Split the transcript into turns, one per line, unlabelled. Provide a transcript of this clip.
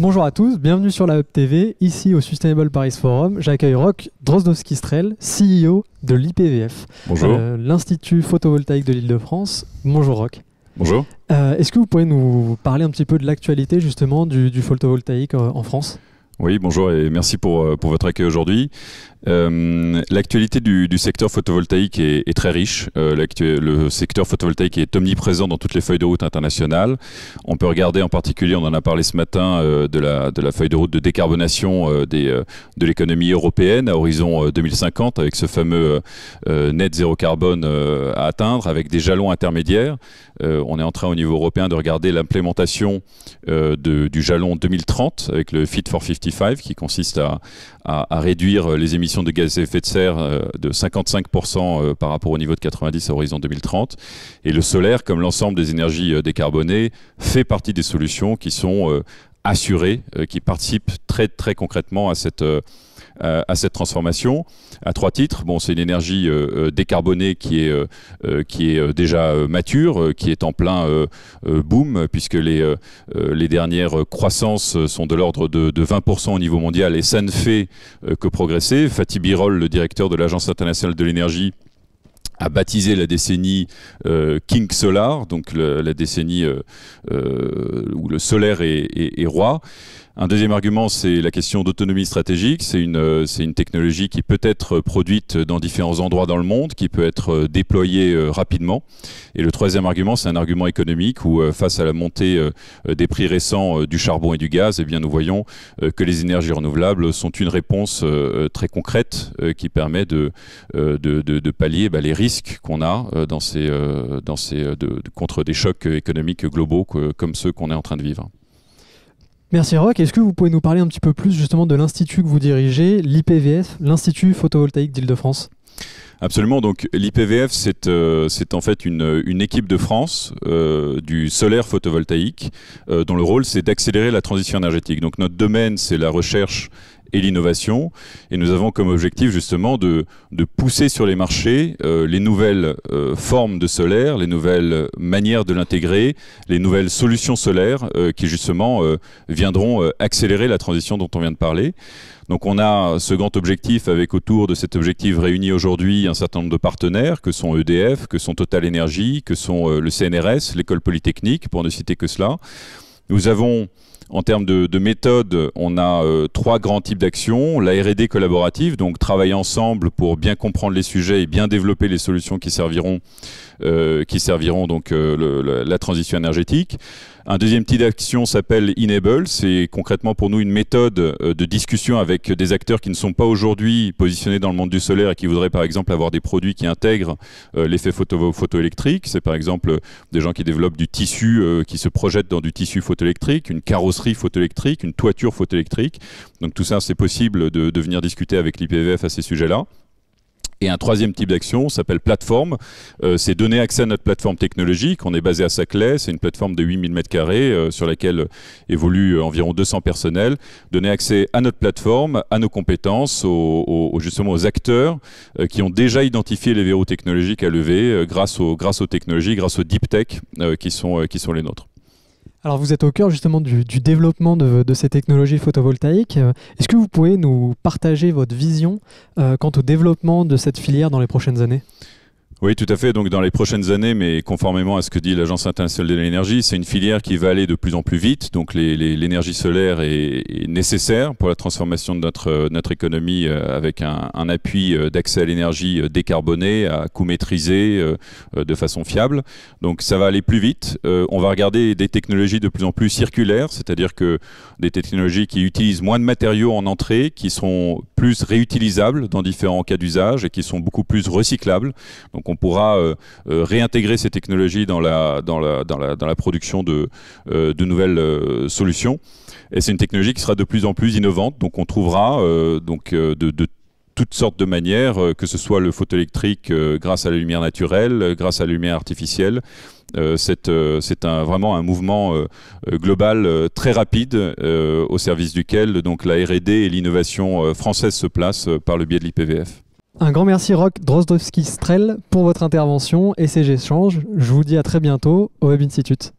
Bonjour à tous, bienvenue sur la Hub TV, ici au Sustainable Paris Forum. J'accueille Rock Drosdowski strel CEO de l'IPVF, euh, l'Institut photovoltaïque de l'Île-de-France. Bonjour Roch. Bonjour. Euh, est-ce que vous pouvez nous parler un petit peu de l'actualité justement du photovoltaïque euh, en France
oui, bonjour et merci pour, euh, votre accueil aujourd'hui. Euh, l'actualité du, secteur photovoltaïque est, très riche. Euh, le secteur photovoltaïque est omniprésent dans toutes les feuilles de route internationales. On peut regarder en particulier, on en a parlé ce matin, de, la, de la feuille de route de décarbonation de l'économie européenne à horizon 2050, avec ce fameux net zéro carbone à atteindre, avec des jalons intermédiaires. on est en train au niveau européen de regarder l'implémentation du jalon 2030 avec le Fit for 50 qui consiste à, réduire euh, les émissions de gaz à effet de serre euh, de 55% euh, par rapport au niveau de 90 à horizon 2030. Et le solaire, comme l'ensemble des énergies décarbonées, fait partie des solutions qui sont assurées, qui participent très, très concrètement à cette euh, à cette transformation à trois titres. Bon, c'est une énergie euh, euh, décarbonée qui est, qui est déjà mature, qui est en plein boom, puisque les, les dernières croissances sont de l'ordre de, 20% au niveau mondial et ça ne fait que progresser. Fatih Birol, le directeur de l'Agence internationale de l'énergie, a baptisé la décennie King Solar, donc la décennie où le solaire est roi. Un deuxième argument, c'est la question d'autonomie stratégique. C'est une, euh, c'est une technologie qui peut être euh, produite dans différents endroits dans le monde, qui peut être euh, déployée rapidement. Et le troisième argument, c'est un argument économique où, face à la montée des prix récents du charbon et du gaz, eh bien, nous voyons que les énergies renouvelables sont une réponse très concrète qui permet de, de, de pallier bah, les risques qu'on a dans ces, dans ces, contre des chocs économiques globaux comme ceux qu'on est en train de vivre.
Merci Rock. Est-ce que vous pouvez nous parler un petit peu plus justement de l'institut que vous dirigez, l'IPVF, l'Institut photovoltaïque d'Île-de-France
Absolument. Donc l'IPVF, c'est euh, en fait une, équipe de France euh, du solaire photovoltaïque euh, dont le rôle, c'est d'accélérer la transition énergétique. Donc notre domaine, c'est la recherche et l'innovation. Et nous avons comme objectif justement de, pousser sur les marchés euh, les nouvelles euh, formes de solaire, les nouvelles euh, manières de l'intégrer, les nouvelles solutions solaires qui justement viendront accélérer la transition dont on vient de parler. Donc on a ce grand objectif avec autour de cet objectif réuni aujourd'hui un certain nombre de partenaires que sont EDF, que sont Total Energy, que sont le CNRS, l'école polytechnique, pour ne citer que cela. Nous avons, en termes de, méthode, on a euh, trois grands types d'actions. La RD collaborative, donc travailler ensemble pour bien comprendre les sujets et bien développer les solutions qui serviront, euh, qui serviront donc, euh, la transition énergétique. Un deuxième type d'action s'appelle Enable. C'est concrètement pour nous une méthode de discussion avec des acteurs qui ne sont pas aujourd'hui positionnés dans le monde du solaire et qui voudraient par exemple avoir des produits qui intègrent l'effet photoélectrique. C'est par exemple des gens qui développent du tissu, qui se projettent dans du tissu photoélectrique photoélectrique, une carrosserie photoélectrique, une toiture photoélectrique. Donc tout ça, c'est possible de, venir discuter avec l'IPVF à ces sujets-là. Et un troisième type d'action s'appelle plateforme. Euh, c'est donner accès à notre plateforme technologique. On est basé à Saclay. C'est une plateforme de 8000 m2 euh, sur laquelle euh, évoluent environ 200 personnels. Donner accès à notre plateforme, à nos compétences, aux, justement aux acteurs qui ont déjà identifié les verrous technologiques à lever grâce, aux, technologies, grâce aux deep tech qui sont les nôtres.
Alors vous êtes au cœur justement du, développement de, ces technologies photovoltaïques. Euh, est-ce que vous pouvez nous partager votre vision euh, quant au développement de cette filière dans les prochaines années
oui, tout à fait. Donc, dans les prochaines années, mais conformément à ce que dit l'Agence internationale de l'énergie, c'est une filière qui va aller de plus en plus vite. Donc, l'énergie solaire est, nécessaire pour la transformation de notre, économie euh, avec un, appui euh, d'accès à l'énergie euh, décarbonée, à coût maîtrisé, de façon fiable. Donc, ça va aller plus vite. On va regarder des technologies de plus en plus circulaires, c'est-à-dire que des technologies qui utilisent moins de matériaux en entrée, qui sont plus réutilisables dans différents cas d'usage et qui sont beaucoup plus recyclables. Donc on pourra euh, euh, réintégrer ces technologies dans la, dans dans la, production de, euh, nouvelles solutions. Et c'est une technologie qui sera de plus en plus innovante. Donc on trouvera donc, de, toutes sortes de manières, que ce soit le photoélectrique grâce à la lumière naturelle, grâce à la lumière artificielle. c'est un, vraiment un mouvement global très rapide au service duquel donc, la RD et l'innovation française se placent par le biais de l'IPVF.
Un grand merci Rock Drozdowski-Strel pour votre intervention et ces échanges. Je vous dis à très bientôt au
Web Institute.